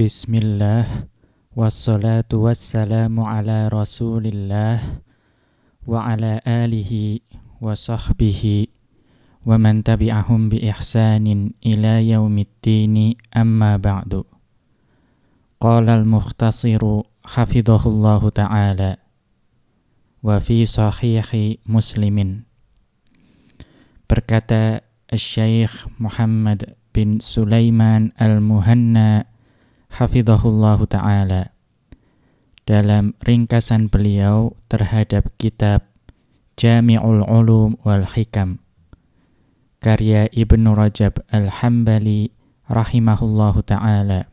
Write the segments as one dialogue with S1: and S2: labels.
S1: بسم الله والصلاة والسلام على رسول الله وعلى آله وصحبه ومن تبعهم بإحسان إلى يوم الدين أما بعد قال المختصر حفظه الله تعالى وفي صحيح مسلم بركة الشيخ محمد بن سليمان المهنّى hafizahullahu ta'ala dalam ringkasan beliau terhadap kitab Jami'ul Ulum wal Hikam karya Ibnu Rajab Al-Hambali rahimahullahu ta'ala.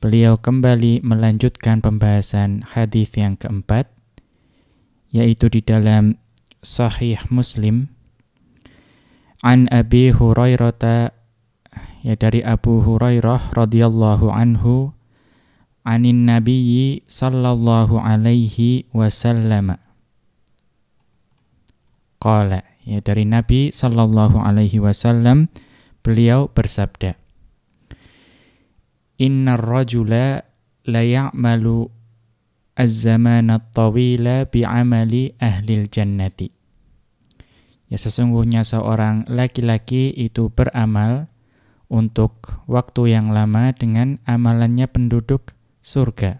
S1: Beliau kembali melanjutkan pembahasan hadis yang keempat, yaitu di dalam Sahih Muslim, An Abi Hurairah ya dari Abu Hurairah radhiyallahu anhu anin nabiyyi sallallahu alaihi wasallam qala ya dari Nabi sallallahu alaihi wasallam beliau bersabda Inna rajula la ya'malu az-zamana tawila bi'amali al jannati Ya sesungguhnya seorang laki-laki itu beramal untuk waktu yang lama dengan amalannya penduduk surga.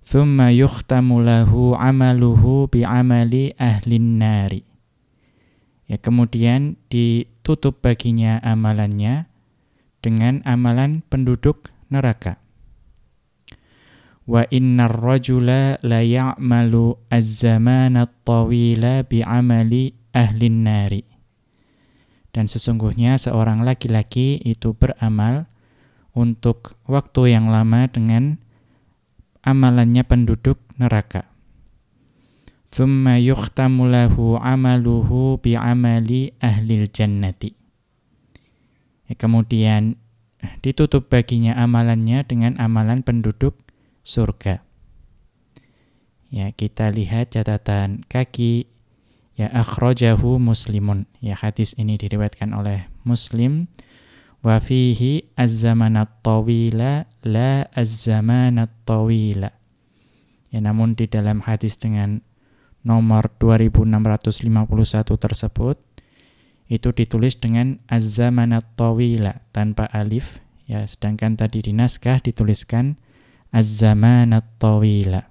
S1: Thumma yukhtamu lahu amaluhu bi'amali ahlin nari. Ya, kemudian ditutup baginya amalannya dengan amalan penduduk neraka. Wa inna rajula la ya'malu az-zamana at-tawila bi'amali ahlin nari dan sesungguhnya seorang laki-laki itu beramal untuk waktu yang lama dengan amalannya penduduk neraka. Thumma يُخْتَمُ لَهُ عَمَلُهُ بِعَمَلِ ahlil jannati. Ya, kemudian eh, ditutup baginya amalannya dengan amalan penduduk surga. Ya, kita lihat catatan kaki ya akhrajahu muslimun ya hadis ini diriwayatkan oleh muslim wa fihi az tawila la az tawila ya namun di dalam hadis dengan nomor 2651 tersebut itu ditulis dengan az tawila tanpa alif ya sedangkan tadi di naskah dituliskan az tawila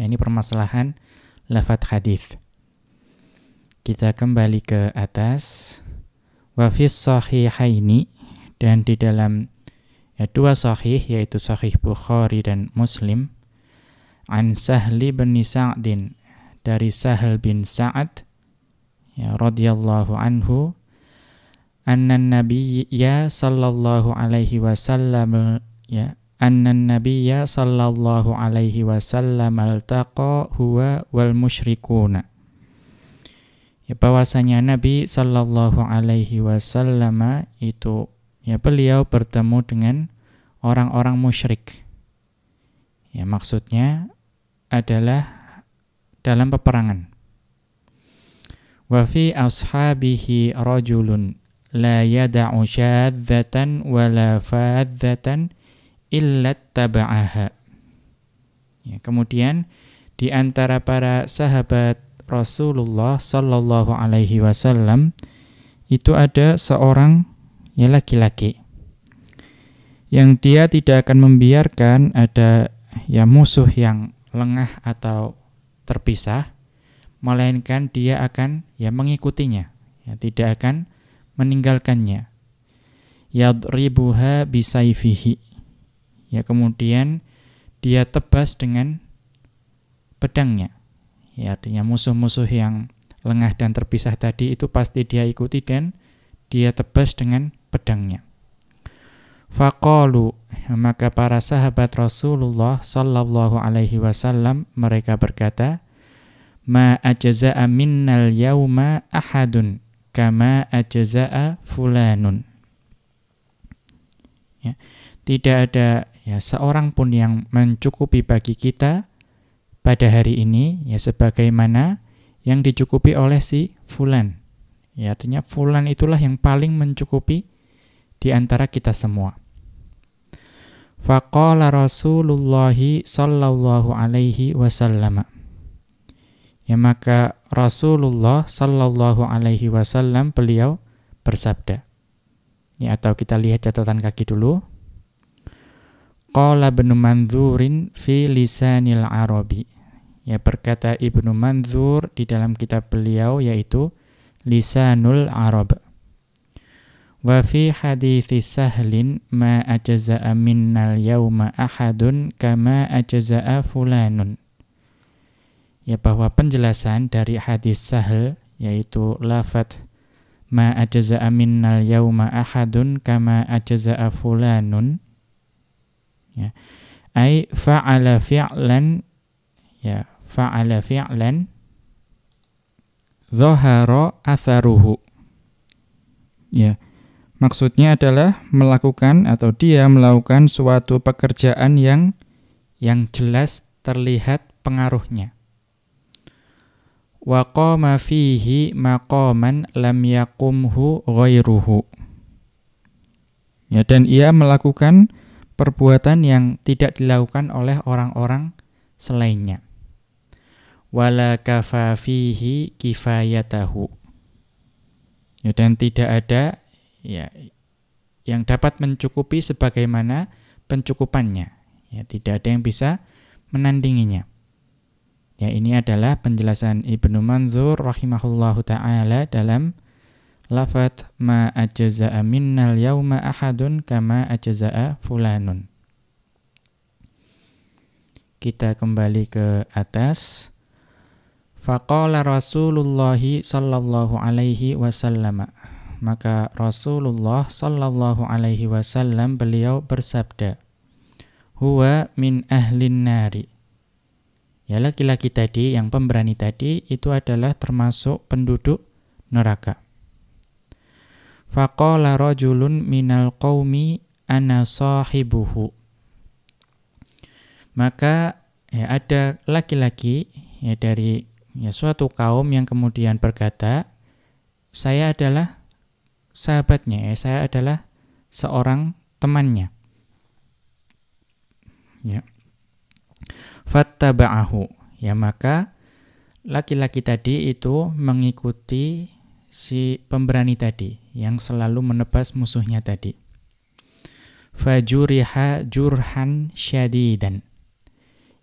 S1: ya, ini permasalahan lafat hadis. Kita kembali ke atas. Wafis sahihaini dan di dalam ya, dua sahih yaitu sahih Bukhari dan Muslim an Sahli bin Sa'din dari Sahal bin Sa'ad ya radhiyallahu anhu anna nabiyya sallallahu alaihi wasallam ya anna nabiyya sallallahu alaihi wasallam altaqa huwa wal musyrikuna. Ya, bahwasanya Nabi sallallahu alaihi wasallam itu ya beliau bertemu dengan orang-orang musyrik. Ya maksudnya adalah dalam peperangan. Wa fi ashabihi rajulun la yada'u syadzatan wala fadzatan illat taba'aha. Ya, kemudian di antara para sahabat Rasulullah Sallallahu Alaihi Wasallam itu ada seorang ya laki-laki yang dia tidak akan membiarkan ada ya musuh yang lengah atau terpisah melainkan dia akan ya mengikutinya ya tidak akan meninggalkannya yadribuha bisaifihi ya kemudian dia tebas dengan pedangnya ya artinya musuh-musuh yang lengah dan terpisah tadi itu pasti dia ikuti dan dia tebas dengan pedangnya Fakolu maka para sahabat Rasulullah Sallallahu Alaihi Wasallam mereka berkata, Ma ajza'a minnal yauma ahadun kama ajza'a fulanun. Ya. Tidak ada ya seorang pun yang mencukupi bagi kita pada hari ini ya sebagaimana yang dicukupi oleh si fulan. Ya artinya fulan itulah yang paling mencukupi di antara kita semua. Faqala Rasulullah sallallahu alaihi wasallam. Ya maka Rasulullah sallallahu alaihi wasallam beliau bersabda. Ya atau kita lihat catatan kaki dulu. Qala Ibnu Manzurin fi lisanil Arabi. Ya berkata Ibnu Manzur di dalam kitab beliau yaitu Lisanul Arab. Wa fi hadits sahlin ma ajaza'a minnal yauma ahadun kama ajaza'a fulanun. Ya bahwa penjelasan dari hadis sahl yaitu lafat ma ajaza'a minnal yauma ahadun kama ajaza'a fulanun ya ai fa'ala fi'lan ya fa'ala fi'lan dhahara atharuhu ya maksudnya adalah melakukan atau dia melakukan suatu pekerjaan yang yang jelas terlihat pengaruhnya wa qama fihi maqaman lam yaqumhu ghairuhu ya dan ia melakukan perbuatan yang tidak dilakukan oleh orang-orang selainnya. Wala kafafihi kifayatahu. Ya, dan tidak ada ya yang dapat mencukupi sebagaimana pencukupannya. Ya, tidak ada yang bisa menandinginya. Ya, ini adalah penjelasan Ibnu Manzur rahimahullahu taala dalam lafat ma ajza'a minnal yauma ahadun kama ajza'a fulanun. Kita kembali ke atas. Faqala Rasulullah sallallahu alaihi wasallam. Maka Rasulullah sallallahu alaihi wasallam beliau bersabda, "Huwa min ahlin nari." Ya laki-laki tadi yang pemberani tadi itu adalah termasuk penduduk neraka. Faqala rajulun minal qawmi ana sahibuhu. Maka ya, ada laki-laki ya dari ya, suatu kaum yang kemudian berkata, saya adalah sahabatnya, ya, saya adalah seorang temannya. Ya. Fattaba'ahu. Ya maka laki-laki tadi itu mengikuti si pemberani tadi yang selalu menebas musuhnya tadi. Fajuriha jurhan syadidan.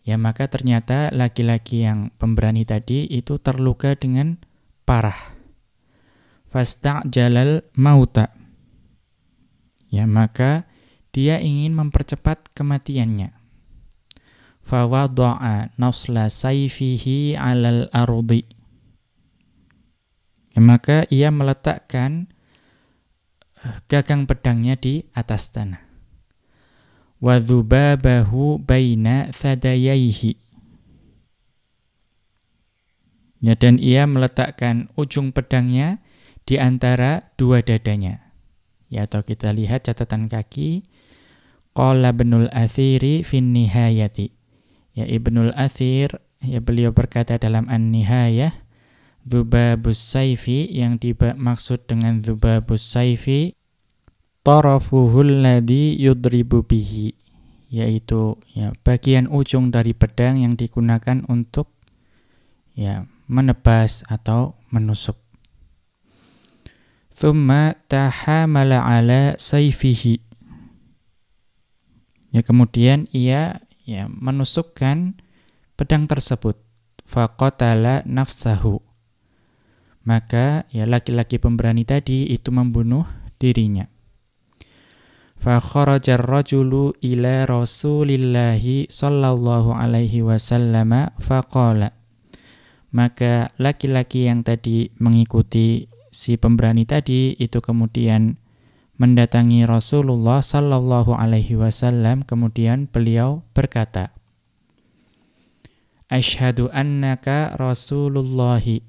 S1: Ya maka ternyata laki-laki yang pemberani tadi itu terluka dengan parah. Fasta'jalal mauta. Ya maka dia ingin mempercepat kematiannya. Fawadu'a nasla saifihi alal ardi Ya, maka ia meletakkan eh, gagang pedangnya di atas tanah. Wadzubabahu baina thadayaihi. Ya, dan ia meletakkan ujung pedangnya di antara dua dadanya. Ya, atau kita lihat catatan kaki. Qala benul athiri fin nihayati. Ya, Ibnul Athir, ya beliau berkata dalam An-Nihayah, Dhubabus saifi yang dimaksud dengan dhubabus saifi tarafuhul ladhi yudribu bihi yaitu ya bagian ujung dari pedang yang digunakan untuk ya menebas atau menusuk. Thumma tahamala ala saifihi. Ya kemudian ia ya menusukkan pedang tersebut. Faqatala nafsahu maka ya laki-laki pemberani tadi itu membunuh dirinya. Fakharajar rajulu ila Rasulillah sallallahu alaihi wasallam faqala. Maka laki-laki yang tadi mengikuti si pemberani tadi itu kemudian mendatangi Rasulullah sallallahu alaihi wasallam kemudian beliau berkata Ashhadu annaka Rasulullahi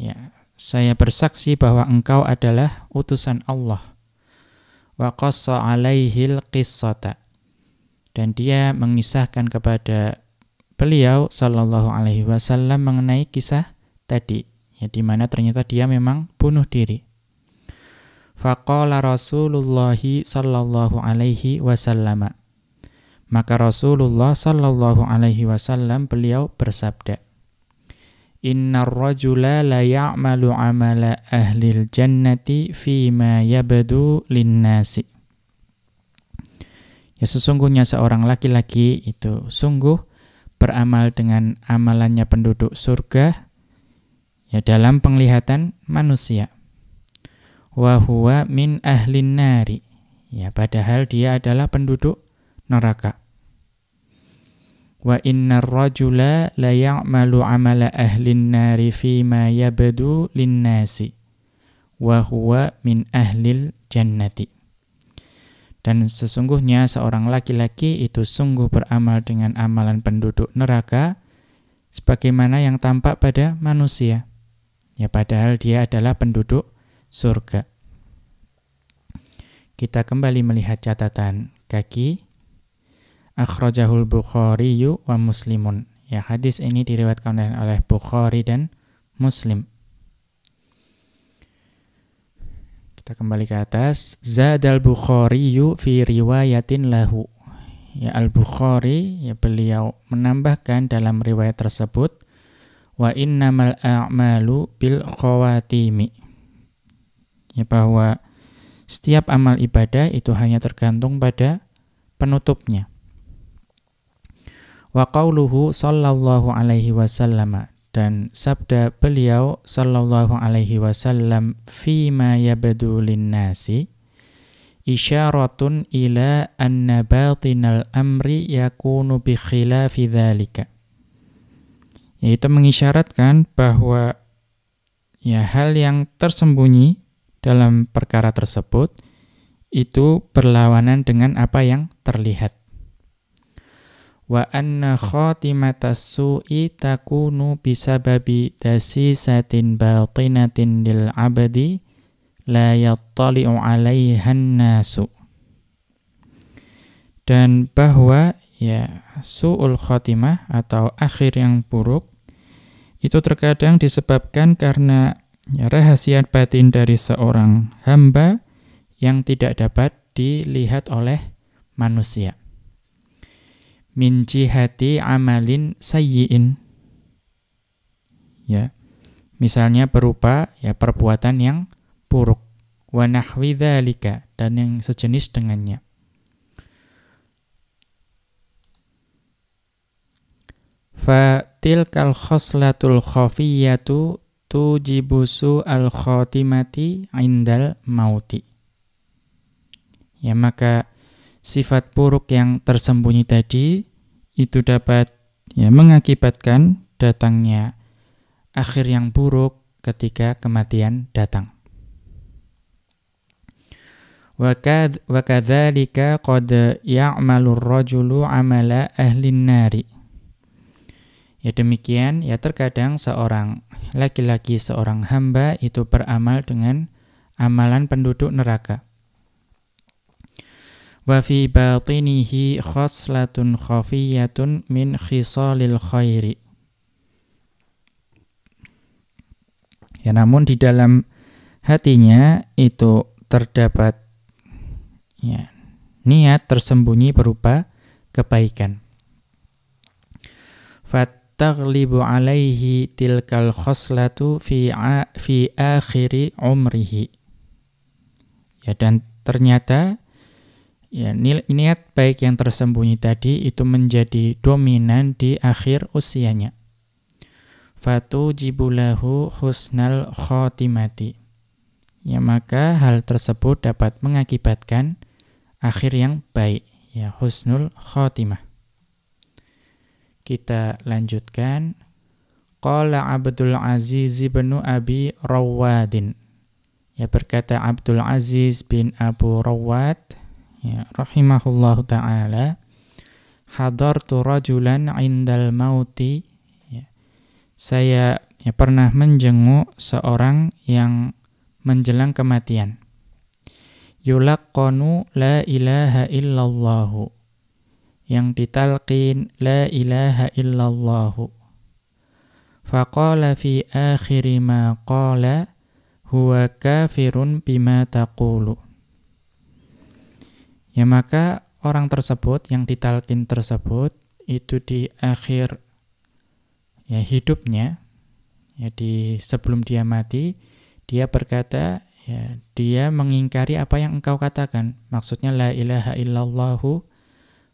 S1: Ya, saya bersaksi bahwa engkau adalah utusan Allah. Wa qassa alaihil qissata. Dan dia mengisahkan kepada beliau sallallahu alaihi wasallam mengenai kisah tadi, ya di mana ternyata dia memang bunuh diri. Faqala Rasulullah sallallahu alaihi wasallam. Maka Rasulullah sallallahu alaihi wasallam beliau bersabda, Inna rajula la ya'malu amala ahlil jannati fima yabadu linnasi. Ya sesungguhnya seorang laki-laki itu sungguh beramal dengan amalannya penduduk surga ya dalam penglihatan manusia. Wa huwa min ahlin nari. Ya padahal dia adalah penduduk neraka wa innar rajula la ya'malu amala an nari fima yabdu lin-nasi wa huwa min ahlil jannati dan sesungguhnya seorang laki-laki itu sungguh beramal dengan amalan penduduk neraka sebagaimana yang tampak pada manusia ya padahal dia adalah penduduk surga kita kembali melihat catatan kaki akhrajahul Bukhari wa Muslimun. Ya, hadis ini diriwayatkan oleh Bukhari dan Muslim. Kita kembali ke atas. Zadal Bukhari fi riwayatin lahu. Ya, Al-Bukhari ya beliau menambahkan dalam riwayat tersebut wa innamal a'malu bil khawatimi. Ya bahwa setiap amal ibadah itu hanya tergantung pada penutupnya wa qauluhu sallallahu alaihi wasallam dan sabda beliau sallallahu alaihi wasallam ma yabdu nasi isyaratun ila anna batinal amri yakunu bi khilafi dzalika yaitu mengisyaratkan bahwa ya hal yang tersembunyi dalam perkara tersebut itu berlawanan dengan apa yang terlihat wa anna khatimatas su'i takunu bisababi dasisatin batinatin lil abadi la yattali'u 'alaihan nasu dan bahwa ya su'ul khotimah atau akhir yang buruk itu terkadang disebabkan karena ya, rahasia batin dari seorang hamba yang tidak dapat dilihat oleh manusia min jihati amalin sayyi'in. Ya. Misalnya berupa ya perbuatan yang buruk wa nahwi dzalika dan yang sejenis dengannya. Fa tilkal khoslatul khafiyatu tujibusu al khotimati indal mauti. Ya maka sifat buruk yang tersembunyi tadi itu dapat ya mengakibatkan datangnya akhir yang buruk ketika kematian datang. وَكَذَلِكَ قَدْ يَعْمَلُ الرَّجُلُ عَمَلَ أَهْلِ النَّارِ Ya demikian, ya terkadang seorang laki-laki seorang hamba itu beramal dengan amalan penduduk neraka wa fi batinihi khoslatun khafiyatun min khisalil khairi. Ya namun di dalam hatinya itu terdapat ya, niat tersembunyi berupa kebaikan. Fattaghlibu alaihi tilkal khoslatu fi, fi akhiri umrihi. Ya dan ternyata Ya, niat baik yang tersembunyi tadi itu menjadi dominan di akhir usianya. Fatu jibulahu husnal khotimati. Ya, maka hal tersebut dapat mengakibatkan akhir yang baik, ya husnul khotimah. Kita lanjutkan. Qala Abdul Aziz bin Abi Rawadin. Ya berkata Abdul Aziz bin Abu Rawad ya, rahimahullahu taala hadartu rajulan indal mauti ya, saya ya, pernah menjenguk seorang yang menjelang kematian yulaqqanu la ilaha illallahu yang ditalqin la ilaha illallahu faqala fi akhiri ma qala huwa kafirun bima taqulu Ya maka orang tersebut yang ditalkin tersebut itu di akhir ya hidupnya ya di sebelum dia mati dia berkata ya dia mengingkari apa yang engkau katakan maksudnya la ilaha illallahu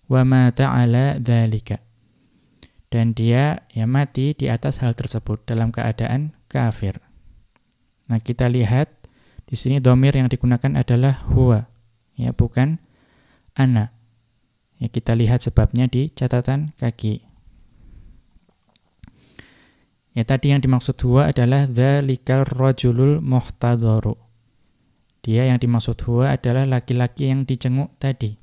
S1: wa ma ta'ala dzalika dan dia ya mati di atas hal tersebut dalam keadaan kafir. Nah, kita lihat di sini domir yang digunakan adalah huwa, ya bukan Anak, Ya, kita lihat sebabnya di catatan kaki. Ya tadi yang dimaksud huwa adalah dzalikal rajulul muhtadharu. Dia yang dimaksud huwa adalah laki-laki yang dicenguk tadi.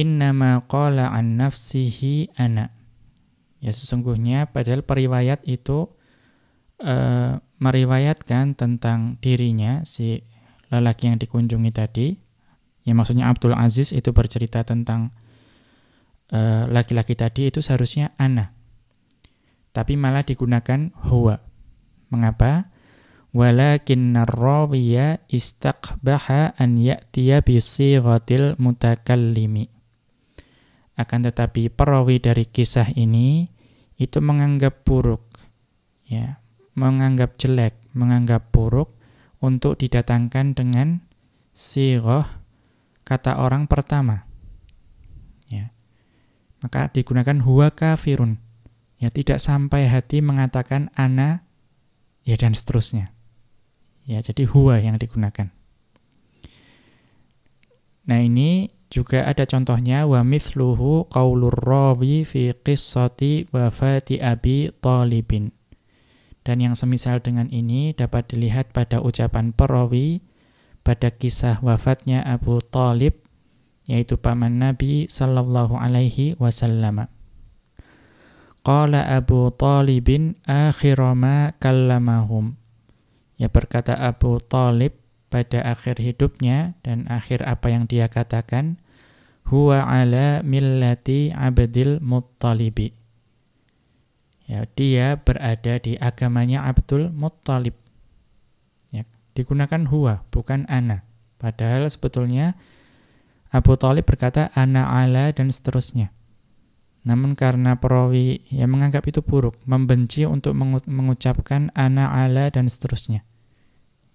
S1: Innama qala an nafsihi ana. Ya sesungguhnya padahal periwayat itu e, meriwayatkan tentang dirinya si lelaki yang dikunjungi tadi ya maksudnya Abdul Aziz itu bercerita tentang eh, laki-laki uh, tadi itu seharusnya ana. Tapi malah digunakan huwa. Mengapa? Walakin rawiya istaqbaha an ya'tiya bi sighatil mutakallimi. Akan tetapi perawi dari kisah ini itu menganggap buruk ya, menganggap jelek, menganggap buruk untuk didatangkan dengan sirah kata orang pertama. Ya. Maka digunakan huwa kafirun. Ya tidak sampai hati mengatakan ana ya dan seterusnya. Ya, jadi huwa yang digunakan. Nah, ini juga ada contohnya wa mithluhu qaulur rawi fi qissati wafati abi talibin. Dan yang semisal dengan ini dapat dilihat pada ucapan perawi pada kisah wafatnya Abu Talib, yaitu paman Nabi Sallallahu Alaihi Wasallam. Qala Abu Talibin akhirama kallamahum. Ya berkata Abu Talib pada akhir hidupnya dan akhir apa yang dia katakan, huwa ala millati abdil Muttalibi. Ya, dia berada di agamanya Abdul Muttalib. Digunakan huwa, bukan ana. Padahal sebetulnya Abu Talib berkata ana ala dan seterusnya. Namun karena perawi yang menganggap itu buruk, membenci untuk mengu mengucapkan ana ala dan seterusnya.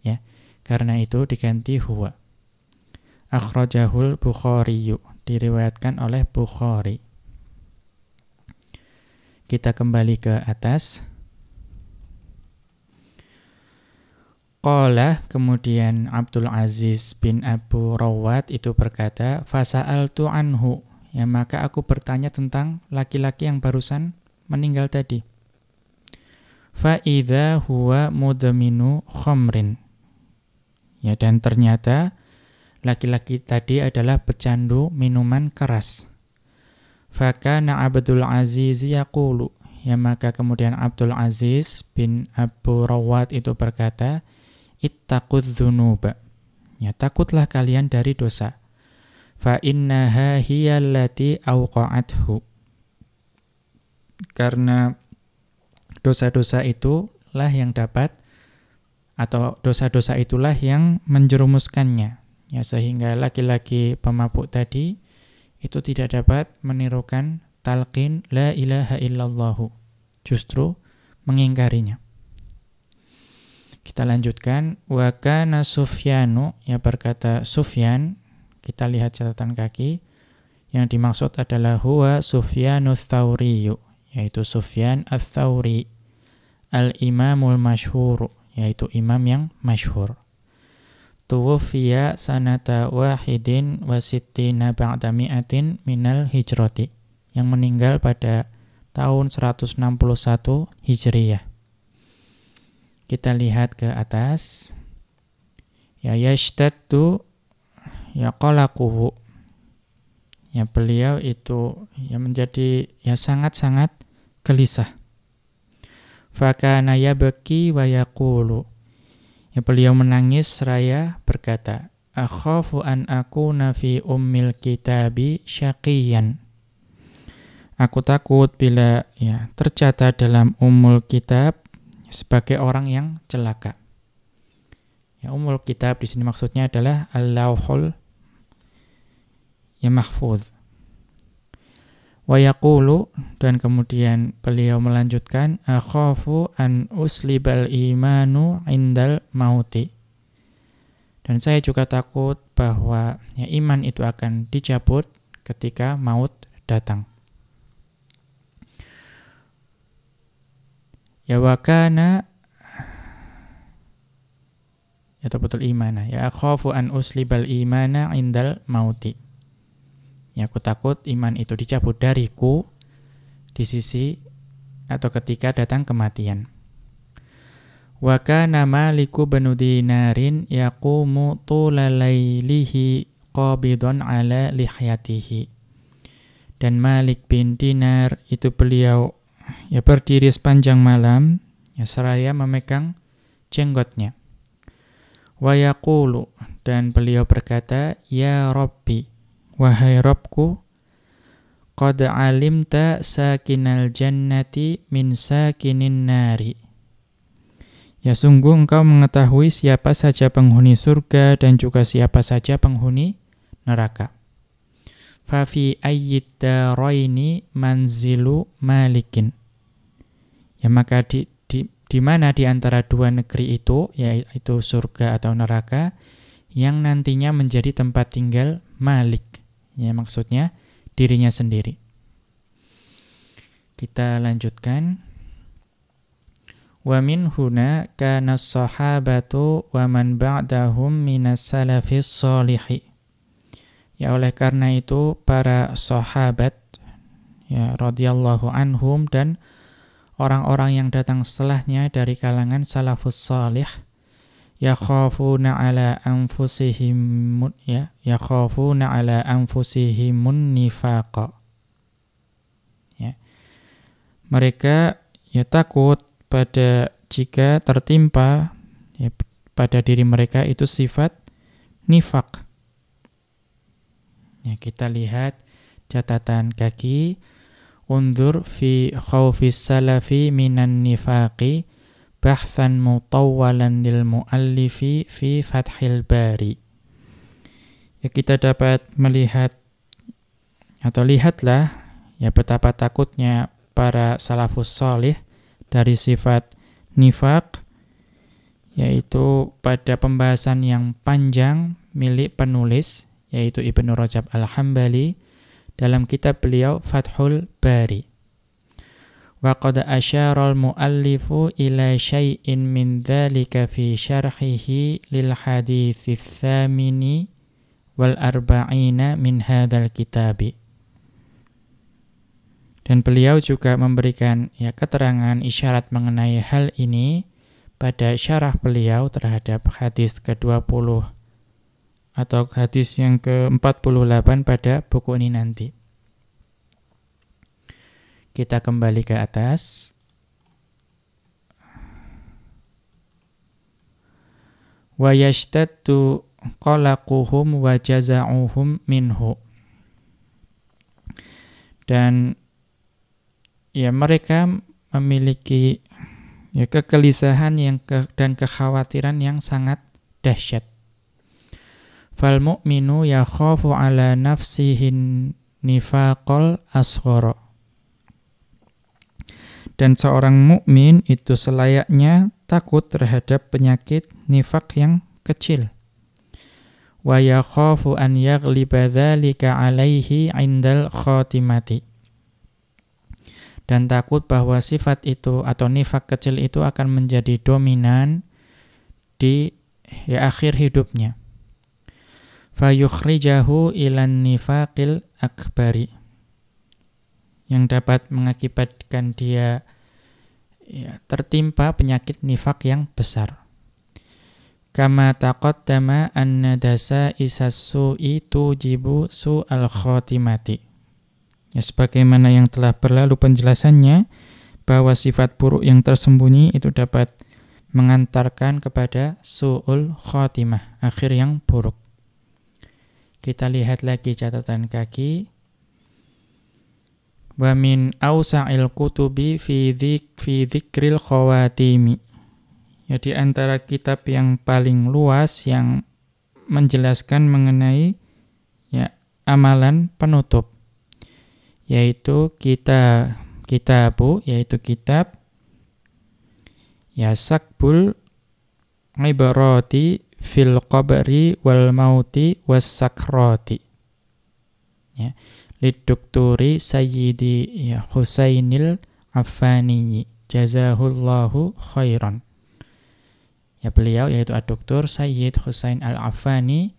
S1: Ya, karena itu diganti huwa. Akhrajahul bukhari diriwayatkan oleh Bukhari. Kita kembali ke atas. Qala kemudian Abdul Aziz bin Abu Rawat itu berkata, "Fasa'altu anhu." Ya, maka aku bertanya tentang laki-laki yang barusan meninggal tadi. Fa'idha huwa mudaminu khomrin. Ya, dan ternyata laki-laki tadi adalah pecandu minuman keras. Fakana Abdul Aziz yaqulu. Ya, maka kemudian Abdul Aziz bin Abu Rawat itu berkata, ittaqud dzunuba. Ya takutlah kalian dari dosa. Fa innaha hiyallati auqa'athu. Karena dosa-dosa itulah yang dapat atau dosa-dosa itulah yang menjerumuskannya. Ya sehingga laki-laki pemabuk tadi itu tidak dapat menirukan talqin la ilaha illallahu. Justru mengingkarinya. Kita lanjutkan wa kana Sufyanu ya berkata Sufyan. Kita lihat catatan kaki. Yang dimaksud adalah huwa Sufyanu Tsauri yaitu Sufyan Ats-Tsauri al-Imamul Masyhur yaitu imam yang masyhur. Tuwfiya sanata wahidin wa sittina ba'da mi'atin minal hijrati. Yang meninggal pada tahun 161 Hijriyah. Kita lihat ke atas. Ya ya qalaquhu. Ya beliau itu ya menjadi ya sangat-sangat gelisah. Fakana yabki wa yaqulu. Ya beliau menangis seraya berkata, "Akhafu an akuna fi ummil kitabi syaqiyan." Aku takut bila ya tercatat dalam umul kitab sebagai orang yang celaka. Ya umul kitab di sini maksudnya adalah al-lauhul ya mahfuz. Wa yaqulu dan kemudian beliau melanjutkan akhafu an uslibal imanu indal mauti. Dan saya juga takut bahwa ya, iman itu akan dicabut ketika maut datang. Ya wakana ya betul imana ya akhafu an uslibal imana indal mauti. Ya aku takut iman itu dicabut dariku di sisi atau ketika datang kematian. wakana Maliku bin Dinarin yaqumu tula qabidun ala lihyatihi. Dan Malik bin Dinar itu beliau ya berdiri sepanjang malam ya seraya memegang jenggotnya. yaqulu dan beliau berkata, Ya Robbi, wahai Robku, Qad alimta sakinal jannati min sakinin nari. Ya sungguh engkau mengetahui siapa saja penghuni surga dan juga siapa saja penghuni neraka. fi ayyid daraini manzilu malikin. Ya maka di di di mana di antara dua negeri itu yaitu surga atau neraka yang nantinya menjadi tempat tinggal Malik. Ya maksudnya dirinya sendiri. Kita lanjutkan. Wa min huna kana sahabatu wa man ba'dahum minas salafis salihi. Ya oleh karena itu para sahabat ya radhiyallahu anhum dan orang-orang yang datang setelahnya dari kalangan salafus salih yakhafuna ala anfusihim ya yakhafuna ala anfusihim nifaqa ya mereka ya takut pada jika tertimpa ya, pada diri mereka itu sifat nifak ya kita lihat catatan kaki undur fi khawfi salafi minan nifaqi bahthan mutawwalan lil muallifi fi fathil bari. Ya, kita dapat melihat atau lihatlah ya betapa takutnya para salafus salih dari sifat nifaq yaitu pada pembahasan yang panjang milik penulis yaitu Ibnu Rajab Al-Hambali dalam kitab beliau Fathul Bari. Wa qad asyara al-muallifu ila syai'in min dhalika fi syarhihi lil hadithi thamini wal arba'ina min hadzal Dan beliau juga memberikan ya keterangan isyarat mengenai hal ini pada syarah beliau terhadap hadis ke-20 atau hadis yang ke-48 pada buku ini nanti. Kita kembali ke atas. Wa yashtattu qalaquhum wa jaza'uhum minhu. Dan ya mereka memiliki ya kekelisahan yang ke, dan kekhawatiran yang sangat dahsyat fal mu'minu khafu ala nafsihin nifaqal asghara dan seorang mukmin itu selayaknya takut terhadap penyakit nifak yang kecil wa khafu an yaghliba dzalika alaihi 'indal khatimati dan takut bahwa sifat itu atau nifak kecil itu akan menjadi dominan di ya akhir hidupnya fayukhrijahu ilan nifaqil akbari yang dapat mengakibatkan dia ya, tertimpa penyakit nifak yang besar. Kama taqaddama anna dasa jibu tujibu su'al khotimati. Ya, sebagaimana yang telah berlalu penjelasannya, bahwa sifat buruk yang tersembunyi itu dapat mengantarkan kepada su'ul khotimah, akhir yang buruk. Kita lihat lagi catatan kaki. Wa min awsa'il kutubi fi dhik, dzikril khawatimi. Ya di antara kitab yang paling luas yang menjelaskan mengenai ya amalan penutup yaitu kita kitabu yaitu kitab yasakbul sakbul ibarati fil qabri wal mauti was sakrati. Ya. Lidukturi Sayyidi ya, Husainil Affaniyi. Jazahullahu khairan. Ya beliau yaitu ad Sayyid Husain al afani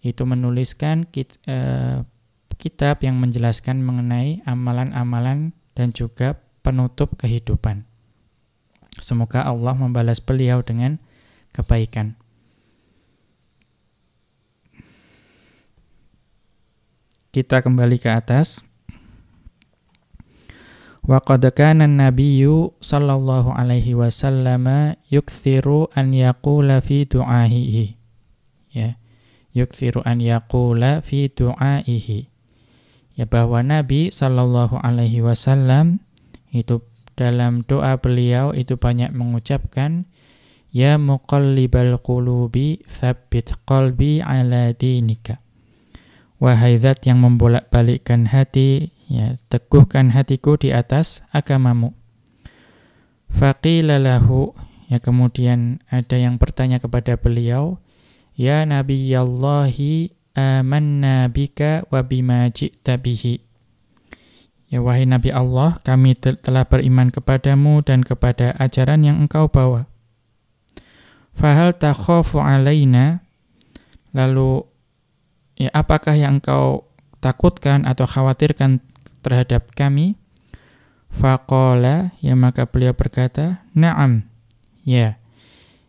S1: itu menuliskan kit, eh, kitab yang menjelaskan mengenai amalan-amalan dan juga penutup kehidupan. Semoga Allah membalas beliau dengan kebaikan. Kita kembali ke atas. Wa qad kana an-nabiyyu sallallahu alaihi wasallam yukthiru an yaqula fi du'aihi. Ya. Yukthiru an yaqula fi du'aihi. Ya bahwa Nabi sallallahu alaihi wasallam itu dalam doa beliau itu banyak mengucapkan ya muqallibal qulubi tsabbit qalbi ala dinika. Wahai zat yang membolak-balikkan hati, ya, teguhkan hatiku di atas agamamu. Faqilalahu, ya kemudian ada yang bertanya kepada beliau, Ya Nabi Allahi amanna bika wa bima bihi. Ya wahai Nabi Allah, kami telah beriman kepadamu dan kepada ajaran yang engkau bawa. Fahal takhofu alaina, lalu ya apakah yang kau takutkan atau khawatirkan terhadap kami? Faqala, ya maka beliau berkata, "Na'am." Ya.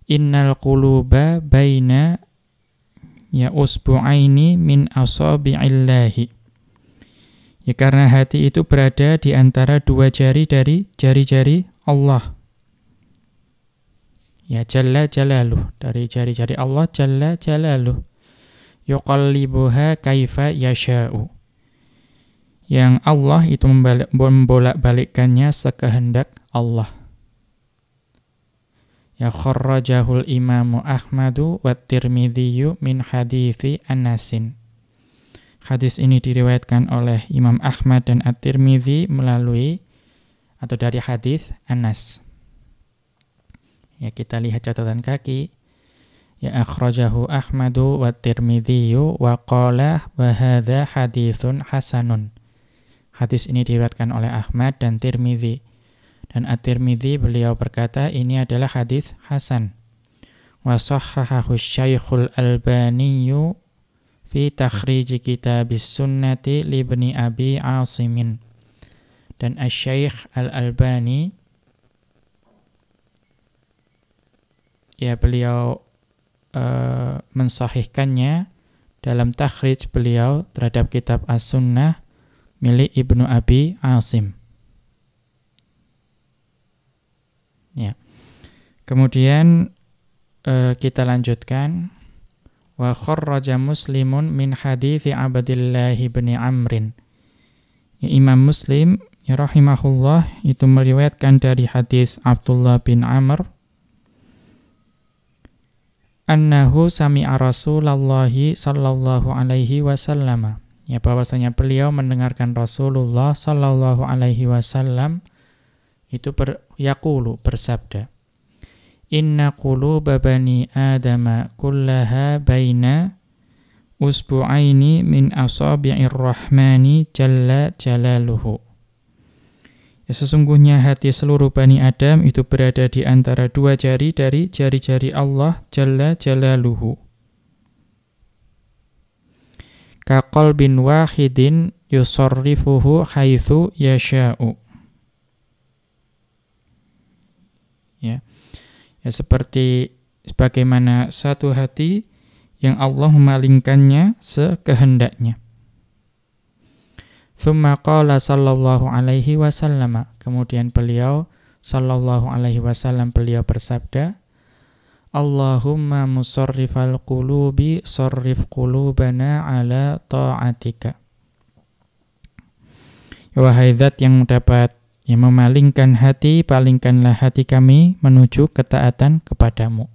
S1: Innal quluba baina ya usbu'aini min asabi'illahi. Ya karena hati itu berada di antara dua jari dari jari-jari Allah. Ya jalla jalaluh, dari jari-jari Allah jalla jalaluh yuqallibuha kaifa yasha'u. Yang Allah itu membolak-balikkannya sekehendak Allah. Ya kharrajahul imamu Ahmadu wa tirmidhiyu min hadithi anasin. Hadis ini diriwayatkan oleh Imam Ahmad dan At-Tirmidzi melalui atau dari hadis Anas. Ya kita lihat catatan kaki ya akhrajahu Ahmadu wa Tirmidhiyu wa qala wa hadza haditsun hasanun. Hadis ini diriwayatkan oleh Ahmad dan Tirmidhi. Dan At-Tirmidhi beliau berkata ini adalah hadis hasan. Wa sahhahahu Syaikhul Albani fi takhrij kitabis sunnati li ibni Abi Asimin. Dan syaikh Al-Albani ya beliau Eh, mensahihkannya dalam takhrij beliau terhadap kitab As-Sunnah milik Ibnu Abi Asim. Ya. Kemudian uh, kita lanjutkan wa kharraja Muslimun min hadithi Abdullah bin Amrin. Ya, Imam Muslim ya rahimahullah itu meriwayatkan dari hadis Abdullah bin Amr annahu sami'a Rasulallahi sallallahu alaihi wasallam. Ya bahwasanya beliau mendengarkan Rasulullah sallallahu alaihi wasallam itu ber, yaqulu bersabda. Inna quluba bani Adama kullaha baina usbu'aini min asabi'ir rahmani jalla jalaluhu. Ya, sesungguhnya hati seluruh Bani Adam itu berada di antara dua jari dari jari-jari Allah Jalla Jalaluhu. Kakol bin wahidin yusorrifuhu haithu yasha'u. Ya. ya, seperti sebagaimana satu hati yang Allah memalingkannya sekehendaknya. Thumma qala sallallahu alaihi wasallam. Kemudian beliau sallallahu alaihi wasallam beliau bersabda, Allahumma musarrifal qulubi sarrif qulubana ala ta'atika. Wahai zat yang dapat yang memalingkan hati, palingkanlah hati kami menuju ketaatan kepadamu.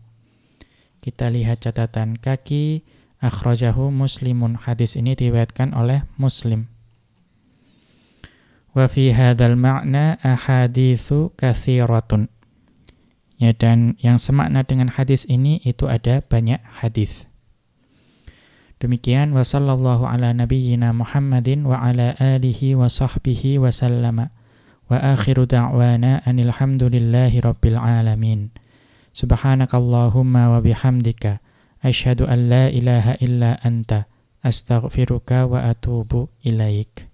S1: Kita lihat catatan kaki, akhrajahu muslimun. Hadis ini diriwayatkan oleh muslim. Wa fi hadzal ma'na ahaditsu katsiratun. Ya dan yang semakna dengan hadis ini itu ada banyak hadis. Demikian wa sallallahu ala nabiyyina Muhammadin wa ala alihi wa sahbihi wa sallama. Wa akhiru da'wana anil hamdulillahi rabbil alamin. Subhanakallahumma wa bihamdika asyhadu an la ilaha illa anta astaghfiruka wa atubu ilaik.